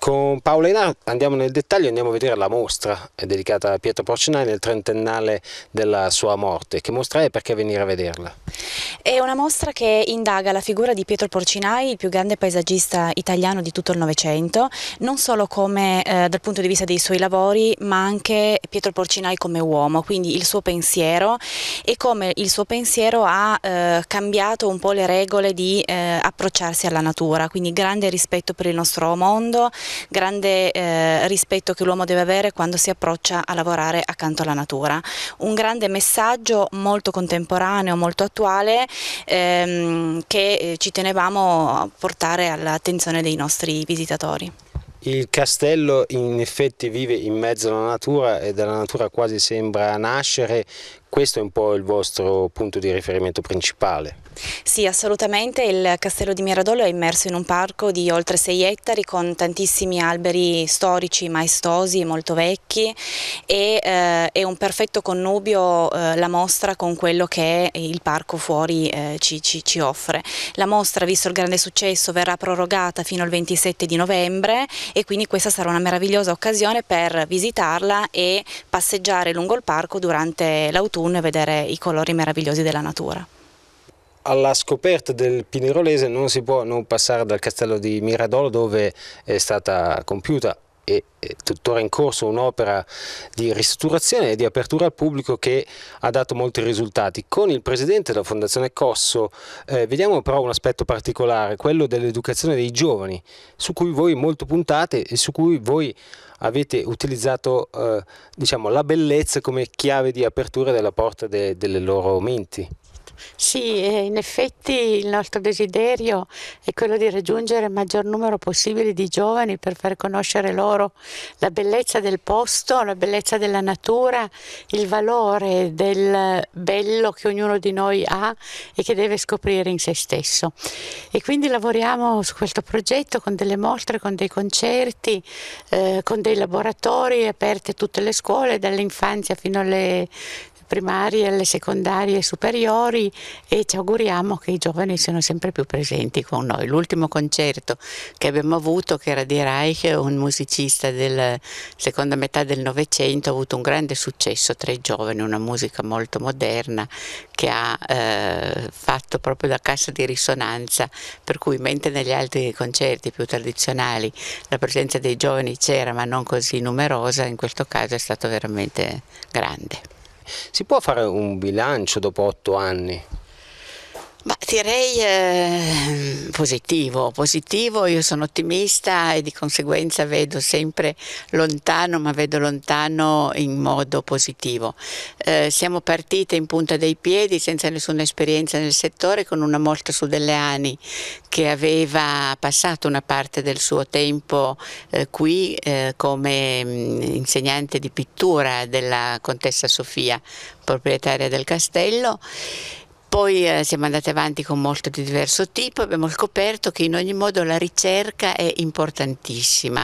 Con Paolo Inà andiamo nel dettaglio, e andiamo a vedere la mostra dedicata a Pietro Porcinai nel trentennale della sua morte. Che mostra è e perché venire a vederla? È una mostra che indaga la figura di Pietro Porcinai, il più grande paesaggista italiano di tutto il Novecento, non solo come, eh, dal punto di vista dei suoi lavori, ma anche Pietro Porcinai come uomo, quindi il suo pensiero e come il suo pensiero ha eh, cambiato un po' le regole di eh, approcciarsi alla natura, quindi grande rispetto per il nostro mondo, grande eh, rispetto che l'uomo deve avere quando si approccia a lavorare accanto alla natura. Un grande messaggio molto contemporaneo, molto attuale ehm, che eh, ci tenevamo a portare all'attenzione dei nostri visitatori. Il castello in effetti vive in mezzo alla natura e dalla natura quasi sembra nascere, questo è un po' il vostro punto di riferimento principale. Sì, assolutamente. Il castello di Miradolo è immerso in un parco di oltre 6 ettari con tantissimi alberi storici, maestosi, molto vecchi e eh, è un perfetto connubio eh, la mostra con quello che il parco fuori eh, ci, ci, ci, offre. La mostra, visto il grande successo, verrà prorogata fino al 27 di novembre e quindi questa sarà una meravigliosa occasione per visitarla e passeggiare lungo il parco durante l'autunno autunno e vedere i colori meravigliosi della natura. Alla scoperta del Pinerolese non si può non passare dal castello di Miradolo dove è stata compiuta e è tuttora in corso un'opera di ristrutturazione e di apertura al pubblico che ha dato molti risultati. Con il presidente della Fondazione Cosso eh, vediamo però un aspetto particolare, quello dell'educazione dei giovani, su cui voi molto puntate e su cui voi avete utilizzato eh, diciamo, la bellezza come chiave di apertura della porta de delle loro menti. Sì, eh, in effetti il nostro desiderio è quello di raggiungere il maggior numero possibile di giovani per far conoscere loro la bellezza del posto, la bellezza della natura, il valore del bello che ognuno di noi ha e che deve scoprire in se stesso. E quindi lavoriamo su questo progetto con delle mostre, con dei concerti, eh, con dei laboratori aperti a tutte le scuole, dall'infanzia fino alle primarie, le secondarie e superiori e ci auguriamo che i giovani siano sempre più presenti con noi. L'ultimo concerto che abbiamo avuto, che era di Reich, un musicista della seconda metà del Novecento, ha avuto un grande successo tra i giovani, una musica molto moderna che ha eh, fatto proprio da cassa di risonanza, per cui mentre negli altri concerti più tradizionali la presenza dei giovani c'era ma non così numerosa, in questo caso è stato veramente grande. Si può fare un bilancio dopo otto anni? Direi eh, positivo, positivo, io sono ottimista e di conseguenza vedo sempre lontano, ma vedo lontano in modo positivo. Eh, siamo partite in punta dei piedi senza nessuna esperienza nel settore con una morta su delle ani che aveva passato una parte del suo tempo eh, qui eh, come mh, mm, insegnante di pittura della contessa Sofia, proprietaria del castello poi eh, siamo andati avanti con molto di diverso tipo, abbiamo scoperto che in ogni modo la ricerca è importantissima,